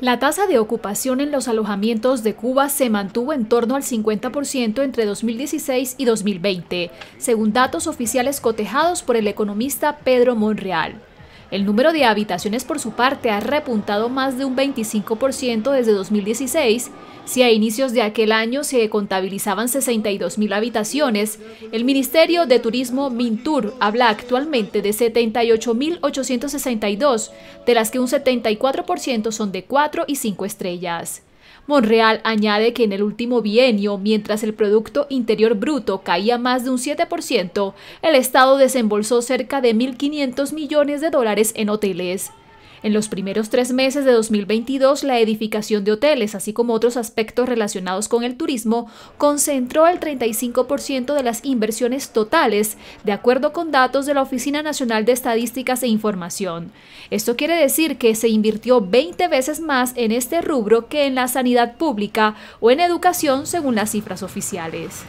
La tasa de ocupación en los alojamientos de Cuba se mantuvo en torno al 50% entre 2016 y 2020, según datos oficiales cotejados por el economista Pedro Monreal. El número de habitaciones por su parte ha repuntado más de un 25% desde 2016. Si a inicios de aquel año se contabilizaban 62.000 habitaciones, el Ministerio de Turismo Mintur habla actualmente de 78.862, de las que un 74% son de 4 y 5 estrellas. Monreal añade que en el último bienio, mientras el Producto Interior Bruto caía más de un 7%, el Estado desembolsó cerca de 1.500 millones de dólares en hoteles. En los primeros tres meses de 2022, la edificación de hoteles, así como otros aspectos relacionados con el turismo, concentró el 35% de las inversiones totales, de acuerdo con datos de la Oficina Nacional de Estadísticas e Información. Esto quiere decir que se invirtió 20 veces más en este rubro que en la sanidad pública o en educación, según las cifras oficiales.